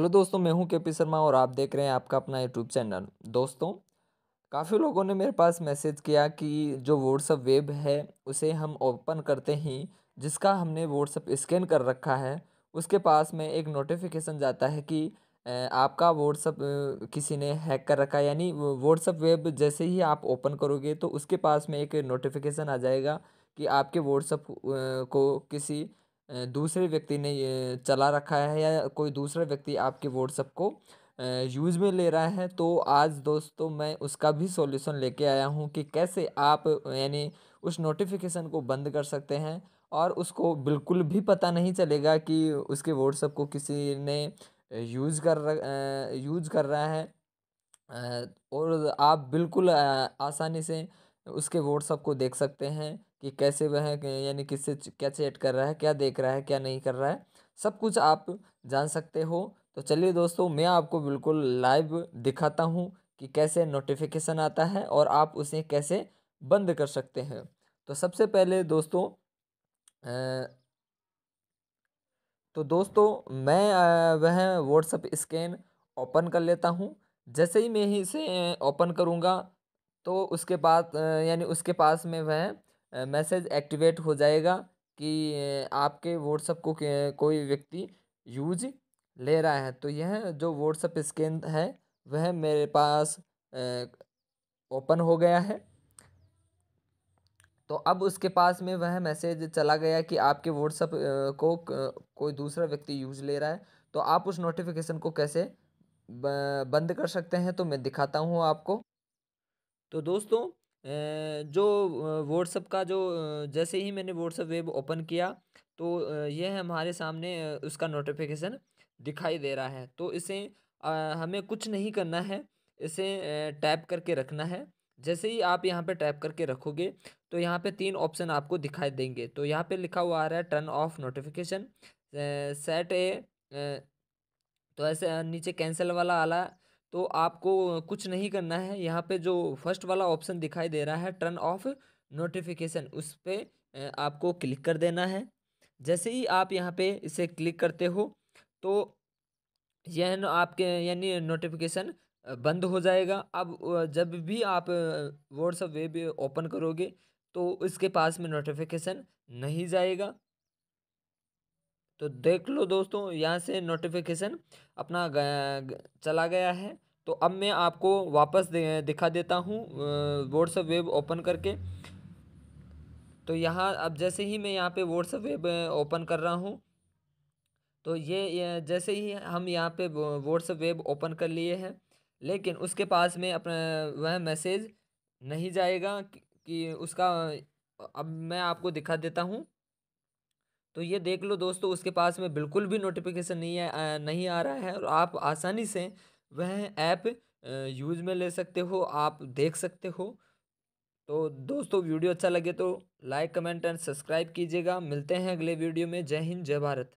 hello दोस्तों मैं हूं के पी शर्मा और आप देख रहे हैं आपका अपना यूट्यूब चैनल दोस्तों काफ़ी लोगों ने मेरे पास मैसेज किया कि जो व्हाट्सअप वेब है उसे हम ओपन करते ही जिसका हमने व्हाट्सअप स्कैन कर रखा है उसके पास में एक नोटिफिकेशन जाता है कि आपका व्हाट्सअप किसी ने हैक कर रखा है यानी व्हाट्सअप वेब जैसे ही आप ओपन करोगे तो उसके पास में एक नोटिफिकेशन आ जाएगा कि आपके व्हाट्सअप को किसी दूसरे व्यक्ति ने ये चला रखा है या कोई दूसरा व्यक्ति आपके व्हाट्सएप को यूज़ में ले रहा है तो आज दोस्तों मैं उसका भी सॉल्यूशन लेके आया हूँ कि कैसे आप यानी उस नोटिफिकेशन को बंद कर सकते हैं और उसको बिल्कुल भी पता नहीं चलेगा कि उसके व्हाट्सएप को किसी ने यूज़ कर यूज़ कर रहा है और आप बिल्कुल आसानी से उसके व्हाट्सअप को देख सकते हैं कि कैसे वह यानी किससे क्या चैट कर रहा है क्या देख रहा है क्या नहीं कर रहा है सब कुछ आप जान सकते हो तो चलिए दोस्तों मैं आपको बिल्कुल लाइव दिखाता हूँ कि कैसे नोटिफिकेशन आता है और आप उसे कैसे बंद कर सकते हैं तो सबसे पहले दोस्तों तो दोस्तों मैं वह व्हाट्सअप स्कैन ओपन कर लेता हूँ जैसे ही मैं इसे ओपन करूँगा तो उसके बाद यानी उसके पास में वह मैसेज एक्टिवेट हो जाएगा कि आपके व्हाट्सअप को कोई व्यक्ति यूज ले रहा है तो यह जो व्हाट्सअप स्कैन है वह मेरे पास ओपन हो गया है तो अब उसके पास में वह मैसेज चला गया कि आपके व्हाट्सअप को कोई दूसरा व्यक्ति यूज ले रहा है तो आप उस नोटिफिकेशन को कैसे बंद कर सकते हैं तो मैं दिखाता हूँ आपको तो दोस्तों जो व्हाट्सअप का जो जैसे ही मैंने व्हाट्सअप वेब ओपन किया तो यह हमारे सामने उसका नोटिफिकेशन दिखाई दे रहा है तो इसे हमें कुछ नहीं करना है इसे टैप करके रखना है जैसे ही आप यहाँ पे टैप करके रखोगे तो यहाँ पे तीन ऑप्शन आपको दिखाई देंगे तो यहाँ पे लिखा हुआ आ रहा है टर्न ऑफ नोटिफिकेशन सेट ए तो ऐसे नीचे कैंसिल वाला आला तो आपको कुछ नहीं करना है यहाँ पे जो फर्स्ट वाला ऑप्शन दिखाई दे रहा है टर्न ऑफ नोटिफिकेशन उस पर आपको क्लिक कर देना है जैसे ही आप यहाँ पे इसे क्लिक करते हो तो यह आपके यानी नोटिफिकेशन बंद हो जाएगा अब जब भी आप व्हाट्सअप वेब ओपन करोगे तो इसके पास में नोटिफिकेशन नहीं जाएगा तो देख लो दोस्तों यहाँ से नोटिफिकेशन अपना चला गया है तो अब मैं आपको वापस दिखा देता हूँ व्हाट्सअप वेब ओपन करके तो यहाँ अब जैसे ही मैं यहाँ पे व्हाट्सअप वेब ओपन कर रहा हूँ तो ये जैसे ही हम यहाँ पे व्हाट्सअप वेब ओपन कर लिए हैं लेकिन उसके पास में अपना वह मैसेज नहीं जाएगा कि उसका अब मैं आपको दिखा देता हूँ तो ये देख लो दोस्तों उसके पास में बिल्कुल भी नोटिफिकेशन नहीं आ, नहीं आ रहा है और आप आसानी से वह ऐप यूज़ में ले सकते हो आप देख सकते हो तो दोस्तों वीडियो अच्छा लगे तो लाइक कमेंट एंड सब्सक्राइब कीजिएगा मिलते हैं अगले वीडियो में जय हिंद जय भारत